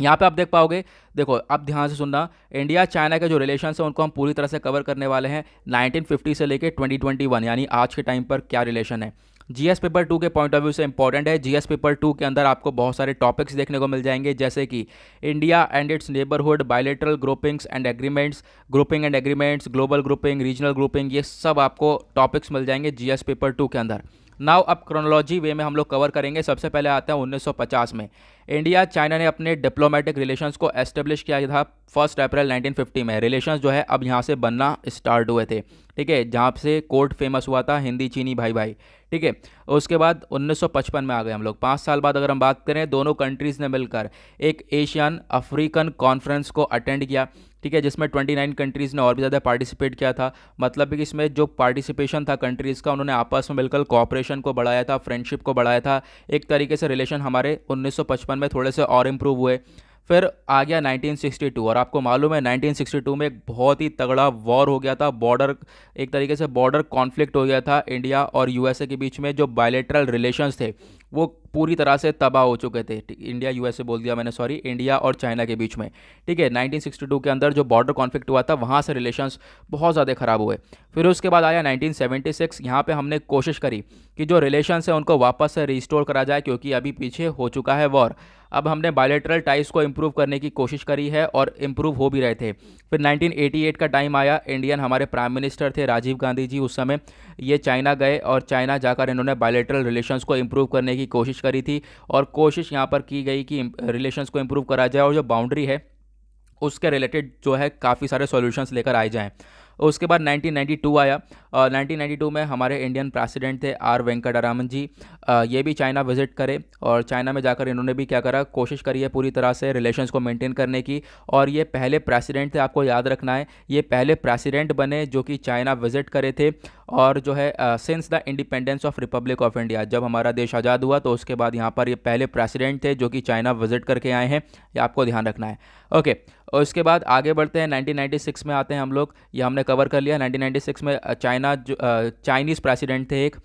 यहाँ पे आप देख पाओगे देखो अब ध्यान से सुनना इंडिया चाइना के जो रिलेशन हैं उनको हम पूरी तरह से कवर करने वाले हैं 1950 से लेके 2021 यानी आज के टाइम पर क्या रिलेशन है जीएस पेपर टू के पॉइंट ऑफ व्यू से इंपॉर्टेंट है जीएस पेपर टू के अंदर आपको बहुत सारे टॉपिक्स देखने को मिल जाएंगे जैसे कि India and its neighbourhood bilateral groupings and agreements grouping and agreements global grouping regional grouping ये सब आपको टॉपिक्स मिल जाएंगे जीएस पेपर टू के अंदर नाउ अब क्रोनोलॉजी वे में हम लोग कवर करेंगे सबसे पहले आते हैं 1950 में इंडिया चाइना ने अपने डिप्लोमेटिक रिलेशंस को एस्टेब्लिश किया था फर्स्ट अप्रैल 1950 में रिलेशंस जो है अब यहाँ से बनना स्टार्ट हुए थे ठीक है जहाँ से कोर्ट फेमस हुआ था हिंदी चीनी भाई भाई ठीक है उसके बाद 1955 में आ गए हम लोग पाँच साल बाद अगर हम बात करें दोनों कंट्रीज़ ने मिलकर एक एशियन अफ्रीकन कॉन्फ्रेंस को अटेंड किया ठीक है जिसमें ट्वेंटी नाइन कंट्रीज़ ने और भी ज़्यादा पार्टिसिपेट किया था मतलब कि इसमें जो पार्टिसिपेशन था कंट्रीज़ का उन्होंने आपस में मिलकर कॉपरेशन को बढ़ाया था फ्रेंडशिप को बढ़ाया था एक तरीके से रिलेशन हमारे उन्नीस में थोड़े से और इम्प्रूव हुए फिर आ गया 1962 और आपको मालूम है 1962 में एक बहुत ही तगड़ा वॉर हो गया था बॉर्डर एक तरीके से बॉर्डर कॉन्फ्लिक्ट हो गया था इंडिया और यूएसए के बीच में जो बायलेटरल रिलेशंस थे वो पूरी तरह से तबाह हो चुके थे इंडिया यूएसए बोल दिया मैंने सॉरी इंडिया और चाइना के बीच में ठीक है 1962 के अंदर जो बॉर्डर कॉन्फ्लिक्ट हुआ था वहाँ से रिलेशंस बहुत ज़्यादा ख़राब हुए फिर उसके बाद आया 1976 यहाँ पर हमने कोशिश करी कि जो रिलेशंस है उनको वापस से रिस्टोर करा जाए क्योंकि अभी पीछे हो चुका है वॉर अब हमने बायोलेटरल टाइज को इम्प्रूव करने की कोशिश करी है और इम्प्रूव हो भी रहे थे फिर 1988 का टाइम आया इंडियन हमारे प्राइम मिनिस्टर थे राजीव गांधी जी उस समय ये चाइना गए और चाइना जाकर इन्होंने बायोलेटरल रिलेशंस को इम्प्रूव करने की कोशिश करी थी और कोशिश यहाँ पर की गई कि रिलेशंस को इम्प्रूव करा जाए और जो बाउंड्री है उसके रिलेटेड जो है काफ़ी सारे सोल्यूशंस लेकर आए जाएँ और उसके बाद 1992 आया और 1992 में हमारे इंडियन प्रेसिडेंट थे आर वेंकटारामन जी ये भी चाइना विजिट करे और चाइना में जाकर इन्होंने भी क्या करा कोशिश करी है पूरी तरह से रिलेशंस को मेंटेन करने की और ये पहले प्रेसिडेंट थे आपको याद रखना है ये पहले प्रेसिडेंट बने जो कि चाइना विजिट करे थे और जो है since the independence of republic of India जब हमारा देश आज़ाद हुआ तो उसके बाद यहाँ पर ये पहले प्रेसिडेंट थे जो कि चाइना विजिट करके आए हैं ये आपको ध्यान रखना है ओके okay, और इसके बाद आगे बढ़ते हैं 1996 में आते हैं हम लोग ये हमने कवर कर लिया 1996 में चाइना जो चाइनीज़ प्रेसिडेंट थे एक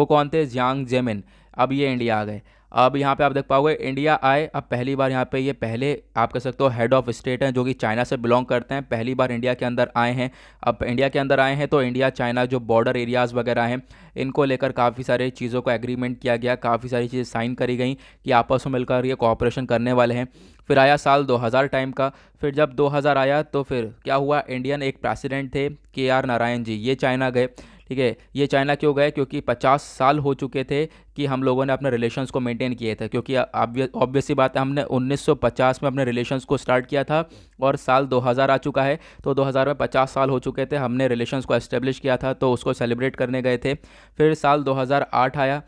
वो कौन थे जियांग जेमिन अब ये इंडिया आ गए अब यहाँ पे आप देख पाओगे इंडिया आए अब पहली बार यहाँ पे ये पहले आप कह सकते हो हेड ऑफ स्टेट हैं जो कि चाइना से बिलोंग करते हैं पहली बार इंडिया के अंदर आए हैं अब इंडिया के अंदर आए हैं तो इंडिया चाइना जो बॉर्डर एरियाज़ वगैरह हैं इनको लेकर काफ़ी सारे चीज़ों को एग्रीमेंट किया गया काफ़ी सारी चीज़ें साइन करी गई कि आपस में मिलकर ये कॉपरेशन करने वाले हैं फिर आया साल 2000 टाइम का फिर जब 2000 आया तो फिर क्या हुआ इंडियन एक प्रेसिडेंट थे के आर नारायण जी ये चाइना गए ठीक है ये चाइना क्यों गए क्योंकि पचास साल हो चुके थे कि हम लोगों ने अपने रिलेशंस को मेंटेन किए थे क्योंकि ऑब्वियसली बात है हमने 1950 में अपने रिलेशंस को स्टार्ट किया था और साल 2000 आ चुका है तो 2000 में 50 साल हो चुके थे हमने रिलेशंस को एस्टेब्लिश किया था तो उसको सेलिब्रेट करने गए थे फिर साल 2008 आया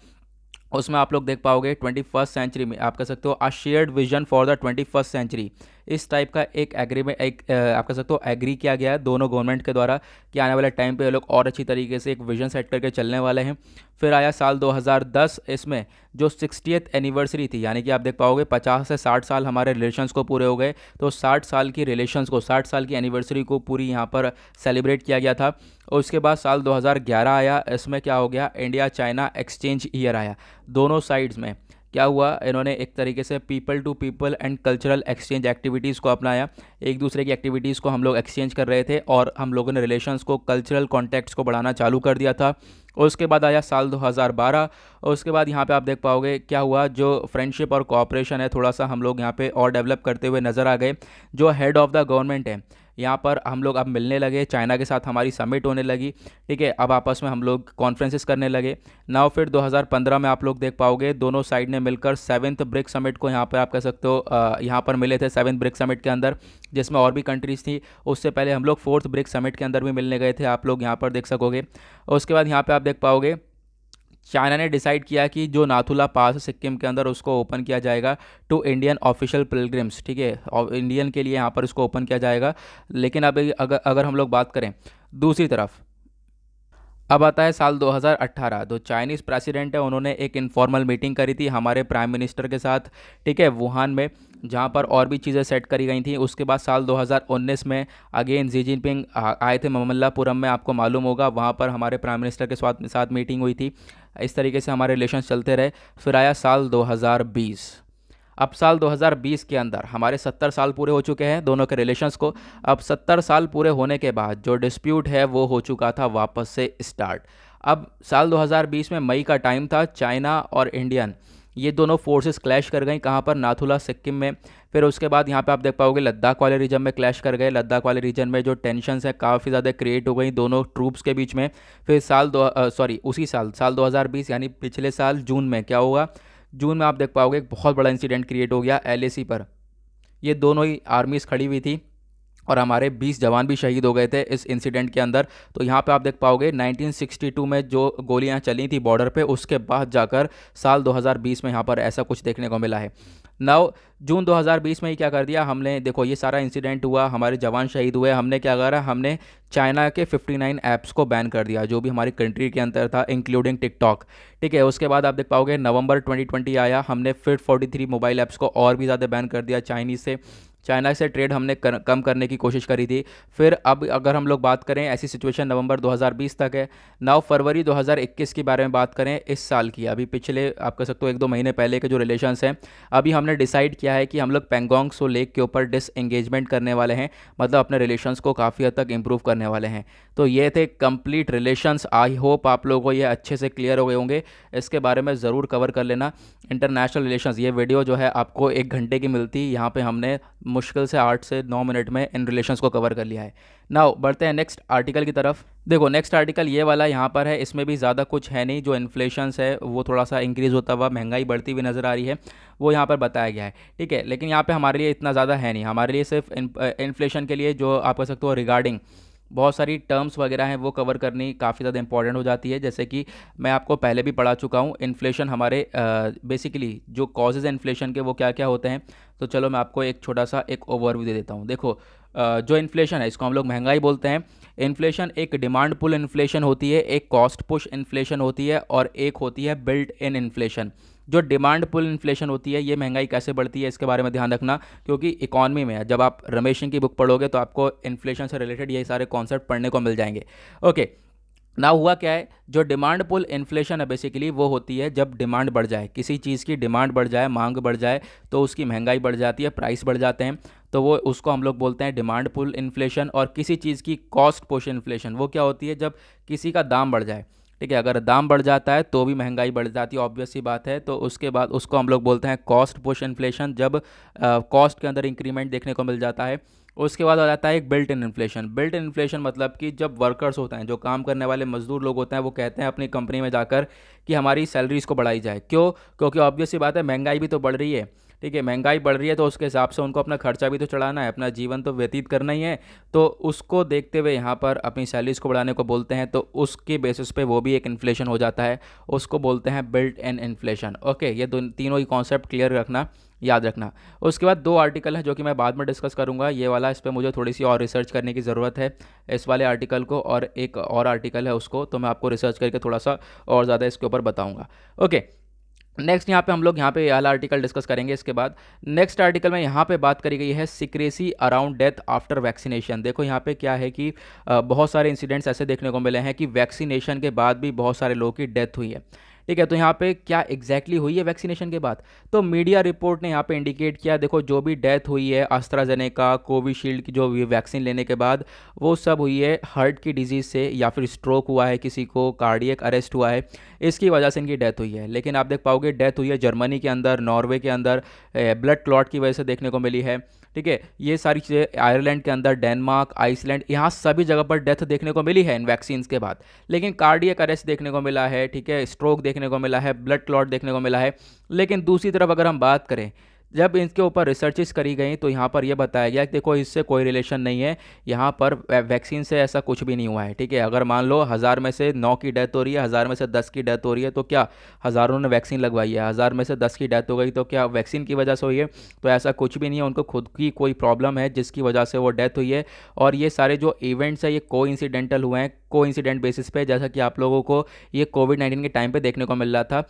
उसमें आप लोग देख पाओगे ट्वेंटी फर्स्ट सेंचुरी में आप कह सकते हो uh shared vision for the twenty first century इस टाइप का एक एग्रीमेंट एक आप कह सकते हो एग्री किया गया है दोनों गवर्नमेंट के द्वारा कि आने वाले टाइम पे ये लोग और अच्छी तरीके से एक विजन सेट करके चलने वाले हैं फिर आया साल 2010 इसमें जो सिक्सटियथ एनिवर्सरी थी यानी कि आप देख पाओगे 50 से 60 साल हमारे रिलेशंस को पूरे हो गए तो 60 साल की रिलेशंस को 60 साल की एनिवर्सरी को पूरी यहाँ पर सेलिब्रेट किया गया था और उसके बाद साल 2011 आया इसमें क्या हो गया इंडिया चाइना एक्सचेंज ईयर आया दोनों साइड्स में क्या हुआ इन्होंने एक तरीके से people to people and cultural exchange activities को अपनाया एक दूसरे की एक्टिविटीज़ को हम लोग एक्सचेंज कर रहे थे और हम लोगों ने रिलेशंस को कल्चरल कॉन्टैक्ट्स को बढ़ाना चालू कर दिया था और उसके बाद आया साल 2012 और उसके बाद यहाँ पे आप देख पाओगे क्या हुआ जो फ्रेंडशिप और कॉपरेशन है थोड़ा सा हम लोग यहाँ पे और डेवलप करते हुए नज़र आ गए जो हेड ऑफ़ द गवर्नमेंट है यहाँ पर हम लोग अब मिलने लगे चाइना के साथ हमारी समिट होने लगी ठीक है अब आपस में हम लोग कॉन्फ्रेंसिस करने लगे नाउ फिर 2015 में आप लोग देख पाओगे दोनों साइड ने मिलकर सेवन्थ ब्रिक समिट को यहाँ पर आप कह सकते हो यहाँ पर मिले थे सेवन्थ ब्रिक समिट के अंदर जिसमें और भी कंट्रीज़ थी उससे पहले हम लोग फोर्थ ब्रिक समिट के अंदर भी मिलने गए थे आप लोग यहाँ पर देख सकोगे उसके बाद यहाँ पर आप देख पाओगे चाइना ने डिसाइड किया कि जो नाथुला पास है सिक्किम के अंदर उसको ओपन किया जाएगा टू इंडियन ऑफिशियल पिलग्रिम्स ठीक है और इंडियन के लिए यहाँ पर इसको ओपन किया जाएगा लेकिन अब अगर अगर हम लोग बात करें दूसरी तरफ अब आता है साल 2018 जो तो चाइनीज़ प्रेसिडेंट है उन्होंने एक इनफॉर्मल मीटिंग करी थी हमारे प्राइम मिनिस्टर के साथ ठीक है वुहान में जहाँ पर और भी चीज़ें सेट करी गई थी उसके बाद साल 2019 में अगेन जी जिनपिंग आए थे ममल्लापुरम में आपको मालूम होगा वहाँ पर हमारे प्राइम मिनिस्टर के साथ साथ मीटिंग हुई थी इस तरीके से हमारे रिलेशन चलते रहे फिर आया साल 2020 अब साल 2020 के अंदर हमारे 70 साल पूरे हो चुके हैं दोनों के रिलेशंस को अब 70 साल पूरे होने के बाद जो डिस्प्यूट है वो हो चुका था वापस से स्टार्ट अब साल 2020 में मई का टाइम था चाइना और इंडियन ये दोनों फोर्सेस क्लैश कर गई कहाँ पर नाथुला सिक्किम में फिर उसके बाद यहाँ पे आप देख पाओगे लद्दाख वाले रीजन में क्लैश कर गए लद्दाख वाले रीजन में जो टेंशन है काफ़ी ज़्यादा क्रिएट हो गई दोनों ट्रूप्स के बीच में फिर साल दो सॉरी उसी साल साल दो यानी पिछले साल जून में क्या होगा जून में आप देख पाओगे एक बहुत बड़ा इंसिडेंट क्रिएट हो गया एल पर ये दोनों ही आर्मीज़ खड़ी हुई थी और हमारे 20 जवान भी शहीद हो गए थे इस इंसिडेंट के अंदर तो यहाँ पे आप देख पाओगे 1962 में जो गोलियाँ चली थी बॉर्डर पे उसके बाद जाकर साल 2020 में यहाँ पर ऐसा कुछ देखने को मिला है नाउ जून 2020 में ही क्या कर दिया हमने देखो ये सारा इंसिडेंट हुआ हमारे जवान शहीद हुए हमने क्या करा हमने चाइना के 59 ऐप्स को बैन कर दिया जो भी हमारी कंट्री के अंदर था इंक्लूडिंग टिकटॉक ठीक है उसके बाद आप देख पाओगे नवंबर 2020 आया हमने फिर 43 मोबाइल ऐप्स को और भी ज़्यादा बैन कर दिया चाइनीज़ से चाइना से ट्रेड हमने कर, कम करने की कोशिश करी थी फिर अब अगर हम लोग बात करें ऐसी सिचुएशन नवंबर 2020 तक है नौ फरवरी 2021 के बारे में बात करें इस साल की अभी पिछले आप कह सकते हो एक दो महीने पहले के जो रिलेशंस हैं अभी हमने डिसाइड किया है कि हम लोग पेंगोंग सो लेक के ऊपर डिस एंगेजमेंट करने वाले हैं मतलब अपने रिलेशन्स को काफ़ी हद तक इम्प्रूव करने वाले हैं तो ये थे कम्प्लीट रिलेशन्स आई होप आप लोगों को ये अच्छे से क्लियर हो गए होंगे इसके बारे में ज़रूर कवर कर लेना इंटरनेशनल रिलेशंस ये वीडियो जो है आपको एक घंटे की मिलती यहाँ पर हमने मुश्किल से आठ से नौ मिनट में इन रिलेशन को कवर कर लिया है नाउ बढ़ते हैं नेक्स्ट आर्टिकल की तरफ देखो नेक्स्ट आर्टिकल ये वाला यहाँ पर है इसमें भी ज़्यादा कुछ है नहीं जो इन्फ्लेशन है वो थोड़ा सा इंक्रीज़ होता हुआ महंगाई बढ़ती हुई नज़र आ रही है वो यहाँ पर बताया गया है ठीक है लेकिन यहाँ पर हमारे लिए इतना ज़्यादा है नहीं हमारे लिए सिर्फ इन्फ्लेशन के लिए जो आप कह सकते हो रिगार्डिंग बहुत सारी टर्म्स वगैरह हैं वो कवर करनी काफ़ी ज़्यादा इंपॉर्टेंट हो जाती है जैसे कि मैं आपको पहले भी पढ़ा चुका हूँ इन्फ्लेशन हमारे बेसिकली uh, जो कॉजेज़ इन्फ्लेशन के वो क्या क्या होते हैं तो चलो मैं आपको एक छोटा सा एक ओवरव्यू दे देता हूँ देखो uh, जो इन्फ्लेशन है इसको हम लोग महंगाई बोलते हैं इन्फ्लेशन एक डिमांड पुल इन्फ्लेशन होती है एक कॉस्ट पुश इन्फ्लेशन होती है और एक होती है बिल्ट इन इन्फ्लेशन जो डिमांड पुल इन्फ्लेशन होती है ये महंगाई कैसे बढ़ती है इसके बारे में ध्यान रखना क्योंकि इकॉनमी में जब आप रमेश सिंह की बुक पढ़ोगे तो आपको इन्फ्लेशन से रिलेटेड ये सारे कॉन्सेप्ट पढ़ने को मिल जाएंगे ओके ना हुआ क्या है जो डिमांड पुल इन्फ्लेशन है बेसिकली वो होती है जब डिमांड बढ़ जाए किसी चीज़ की डिमांड बढ़ जाए मांग बढ़ जाए तो उसकी महंगाई बढ़ जाती है प्राइस बढ़ जाते हैं तो वो उसको हम लोग बोलते हैं डिमांड पुल इन्फ्लेशन और किसी चीज़ की कॉस्ट पोश इन्फ्लेशन वो क्या होती है जब किसी का दाम बढ़ जाए ठीक है अगर दाम बढ़ जाता है तो भी महंगाई बढ़ जाती है ऑब्वियस ही बात है तो उसके बाद उसको हम लोग बोलते हैं कॉस्ट पुश इन्फ्लेशन जब कॉस्ट के अंदर इंक्रीमेंट देखने को मिल जाता है उसके बाद आ जाता है एक built in inflation built in inflation मतलब कि जब वर्कर्स होते हैं जो काम करने वाले मजदूर लोग होते हैं वो कहते हैं अपनी कंपनी में जाकर कि हमारी सैलरीज को बढ़ाई जाए क्यों क्योंकि ऑब्वियस ही बात है महंगाई भी तो बढ़ रही है ठीक है महंगाई बढ़ रही है तो उसके हिसाब से उनको अपना खर्चा भी तो चढ़ाना है अपना जीवन तो व्यतीत करना ही है तो उसको देखते हुए यहाँ पर अपनी सैलरीज को बढ़ाने को बोलते हैं तो उसके बेसिस पे वो भी एक इन्फ्लेशन हो जाता है उसको बोलते हैं बिल्ट एन इन्फ्लेशन ओके ये दो तीनों ही कॉन्सेप्ट क्लियर रखना याद रखना उसके बाद दो आर्टिकल हैं जो कि मैं बाद में डिस्कस करूँगा ये वाला इस पर मुझे थोड़ी सी और रिसर्च करने की ज़रूरत है इस वाले आर्टिकल को और एक और आर्टिकल है उसको तो मैं आपको रिसर्च करके थोड़ा सा और ज़्यादा इसके ऊपर बताऊँगा ओके नेक्स्ट यहाँ पे हम लोग यहाँ पे अला आर्टिकल डिस्कस करेंगे इसके बाद नेक्स्ट आर्टिकल में यहाँ पे बात करी गई है secrecy around death after vaccination देखो यहाँ पे क्या है कि बहुत सारे इंसिडेंट्स ऐसे देखने को मिले हैं कि वैक्सीनेशन के बाद भी बहुत सारे लोगों की डेथ हुई है ठीक है तो यहाँ पे क्या एग्जैक्टली हुई है वैक्सीनेशन के बाद तो मीडिया रिपोर्ट ने यहाँ पे इंडिकेट किया देखो जो भी डेथ हुई है अस्ट्राजेनेका कोविशील्ड की जो वैक्सीन लेने के बाद वो सब हुई है हार्ट की डिजीज़ से या फिर स्ट्रोक हुआ है किसी को कार्डियक अरेस्ट हुआ है इसकी वजह से इनकी डेथ हुई है लेकिन आप देख पाओगे डेथ हुई है जर्मनी के अंदर नॉर्वे के अंदर ब्लड क्लॉट की वजह से देखने को मिली है ठीक है ये सारी चीज़ें आयरलैंड के अंदर डेनमार्क आइसलैंड यहाँ सभी जगह पर डेथ देखने को मिली है इन वैक्सीन के बाद लेकिन कार्डियक अरेस्ट देखने को मिला है ठीक है स्ट्रोक देखने को मिला है ब्लड क्लॉट देखने को मिला है लेकिन दूसरी तरफ अगर हम बात करें जब इनके ऊपर रिसर्चेस करी गई तो यहाँ पर यह बताया गया कि देखो इससे कोई रिलेशन नहीं है यहाँ पर वैक्सीन से ऐसा कुछ भी नहीं हुआ है ठीक है अगर मान लो हज़ार में से नौ की डेथ हो रही है हज़ार में से दस की डेथ हो रही है तो क्या हज़ारों ने वैक्सीन लगवाई है हज़ार में से दस की डेथ हो गई तो क्या वैक्सीन की वजह से हुई है तो ऐसा कुछ भी नहीं है उनको खुद की कोई प्रॉब्लम है जिसकी वजह से वो डेथ हुई है और ये सारे जो इवेंट्स हैं ये को हुए हैं को बेसिस पे जैसा कि आप लोगों को ये कोविड नाइन्टीन के टाइम पर देखने को मिल रहा था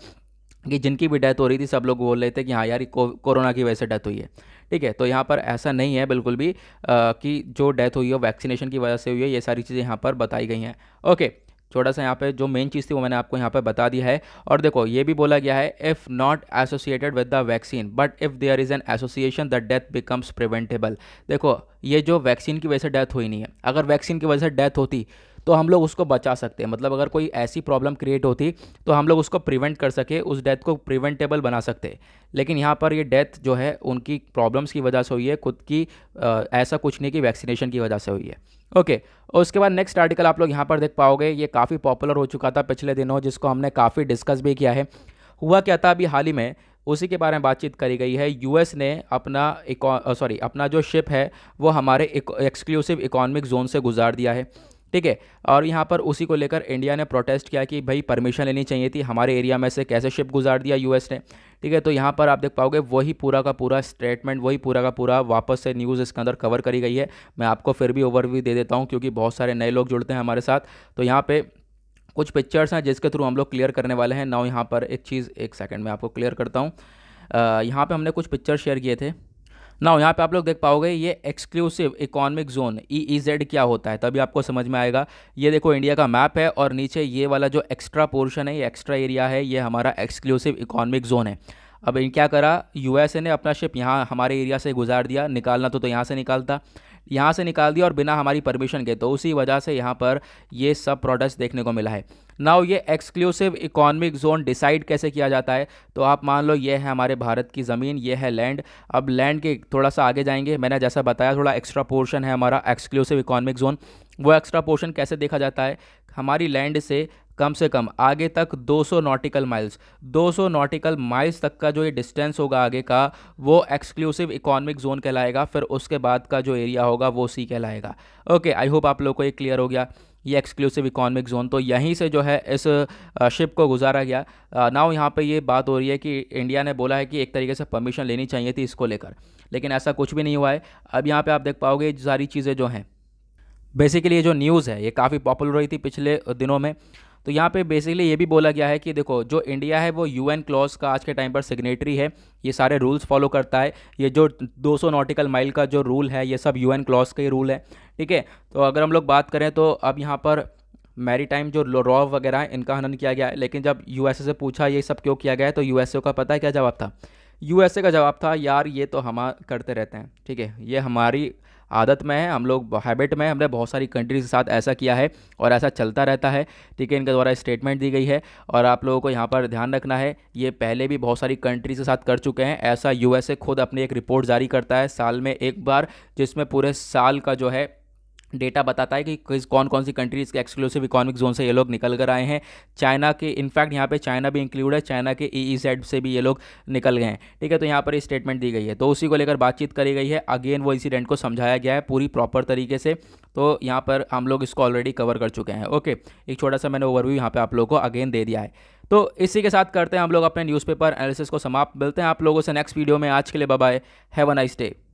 कि जिनकी भी डेथ हो रही थी सब लोग बोल रहे थे कि हाँ यार को, कोरोना की वजह से डेथ हुई है ठीक है तो यहाँ पर ऐसा नहीं है बिल्कुल भी आ, कि जो डेथ हुई है वैक्सीनेशन की वजह से हुई है ये सारी चीज़ें यहाँ पर बताई गई हैं ओके छोटा सा यहाँ पे जो मेन चीज़ थी वो मैंने आपको यहाँ पर बता दिया है और देखो ये भी बोला गया है if not associated with the vaccine but if there is an association the death becomes preventable देखो ये जो वैक्सीन की वजह से डेथ हुई नहीं है अगर वैक्सीन की वजह से डेथ होती तो हम लोग उसको बचा सकते हैं मतलब अगर कोई ऐसी प्रॉब्लम क्रिएट होती तो हम लोग उसको प्रिवेंट कर सके उस डेथ को प्रिवेंटेबल बना सकते लेकिन यहाँ पर ये डेथ जो है उनकी प्रॉब्लम्स की वजह से हुई है खुद की आ, ऐसा कुछ नहीं कि वैक्सीनेशन की वजह से हुई है ओके okay, और उसके बाद नेक्स्ट आर्टिकल आप लोग यहाँ पर देख पाओगे ये काफ़ी पॉपुलर हो चुका था पिछले दिनों जिसको हमने काफ़ी डिस्कस भी किया है हुआ क्या था अभी हाल ही में उसी के बारे में बातचीत करी गई है यूएस ने अपना सॉरी अपना जो शिप है वो हमारे एक्सक्लूसिव इकोनॉमिक जोन से गुजार दिया है ठीक है और यहाँ पर उसी को लेकर इंडिया ने प्रोटेस्ट किया कि भाई परमिशन लेनी चाहिए थी हमारे एरिया में से कैसे शिप गुजार दिया यूएस ने ठीक है तो यहाँ पर आप देख पाओगे वही पूरा का पूरा स्टेटमेंट वही पूरा का पूरा वापस से न्यूज़ इसके अंदर कवर करी गई है मैं आपको फिर भी ओवरव्यू दे देता हूँ क्योंकि बहुत सारे नए लोग जुड़ते हैं हमारे साथ तो यहाँ पर कुछ पिक्चर्स हैं जिसके थ्रू हम लोग क्लियर करने वाले हैं नाउ यहाँ पर एक चीज़ एक सेकेंड में आपको क्लियर करता हूँ यहाँ पर हमने कुछ पिक्चर शेयर किए थे ना यहाँ पे आप लोग देख पाओगे ये exclusive economic zone E E Z क्या होता है तभी आपको समझ में आएगा ये देखो इंडिया का मैप है और नीचे ये वाला जो एक्स्ट्रा पोर्शन है ये एक्स्ट्रा एरिया है ये हमारा एक्सक्लूसिव इकोनॉमिक जोन है अब क्या करा ए ने अपना शिप यहाँ हमारे एरिया से गुजार दिया निकालना तो तो यहाँ से निकालता यहाँ से निकाल दिया और बिना हमारी परमिशन के तो उसी वजह से यहाँ पर ये सब प्रोडक्ट्स देखने को मिला है नाउ ये एक्सक्लूसिव इकोनॉमिक जोन डिसाइड कैसे किया जाता है तो आप मान लो ये है हमारे भारत की ज़मीन ये है लैंड अब लैंड के थोड़ा सा आगे जाएंगे मैंने जैसा बताया थोड़ा एक्स्ट्रा पोर्शन है हमारा एक्सक्लूसिव इकोनॉमिक जोन वो एक्स्ट्रा पोर्शन कैसे देखा जाता है हमारी लैंड से कम से कम आगे तक 200 नॉटिकल माइल्स 200 नॉटिकल माइल्स तक का जो ये डिस्टेंस होगा आगे का वो एक्सक्लूसिव इकोनॉमिक जोन कहलाएगा फिर उसके बाद का जो एरिया होगा वो सी कहलाएगा ओके आई होप आप लोग को ये क्लियर हो गया ये एक्सक्लूसिव इकोनॉमिक जोन तो यहीं से जो है इस शिप को गुजारा गया नाउ यहाँ पे ये बात हो रही है कि इंडिया ने बोला है कि एक तरीके से परमिशन लेनी चाहिए थी इसको लेकर लेकिन ऐसा कुछ भी नहीं हुआ है अब यहाँ पे आप देख पाओगे सारी चीज़ें जो हैं बेसिकली ये जो न्यूज़ है ये काफ़ी पॉपुलर हुई थी पिछले दिनों में तो यहाँ पे बेसिकली ये भी बोला गया है कि देखो जो इंडिया है वो यूएन क्लॉज का आज के टाइम पर सिग्नेटरी है ये सारे रूल्स फॉलो करता है ये जो 200 नॉटिकल माइल का जो रूल है ये सब यूएन क्लॉज का ही रूल है ठीक है तो अगर हम लोग बात करें तो अब यहाँ पर मेरी टाइम जो रॉ वगैरह है इनका हनन किया गया है लेकिन जब ए से पूछा ये सब क्यों किया गया यू तो ए का पता है क्या जवाब था ए का जवाब था यार ये तो हम करते रहते हैं ठीक है ये हमारी आदत में है हम लोग हैबिट में हमने बहुत सारी कंट्रीज़ के साथ ऐसा किया है और ऐसा चलता रहता है ठीक है इनके द्वारा स्टेटमेंट दी गई है और आप लोगों को यहाँ पर ध्यान रखना है ये पहले भी बहुत सारी कंट्रीज़ के साथ कर चुके हैं ऐसा यूएसए खुद अपनी एक रिपोर्ट जारी करता है साल में एक बार जिसमें पूरे साल का जो है डेटा बताता है कि किस कौन कौन सी कंट्रीज़ के एक्सक्लूसिव इकोनॉमिक जोन से ये लोग निकल कर आए हैं चाइना के इनफैक्ट यहाँ पे चाइना भी इंक्लूड है चाइना के ई e जेड e से भी ये लोग निकल गए हैं ठीक है तो यहाँ पर स्टेटमेंट दी गई है तो उसी को लेकर बातचीत करी गई है अगेन वो इंसिडेंट को समझाया गया है पूरी प्रॉपर तरीके से तो यहाँ पर हम लोग इसको ऑलरेडी कवर कर चुके हैं ओके एक छोटा सा मैंने ओवरव्यू यहाँ पर आप लोगों को अगेन दे दिया है तो इसी के साथ करते हैं हम लोग अपने न्यूज़पेपर एनालिसिस को समाप्त मिलते हैं आप लोगों से नेक्स्ट वीडियो में आज के लिए bye have a nice day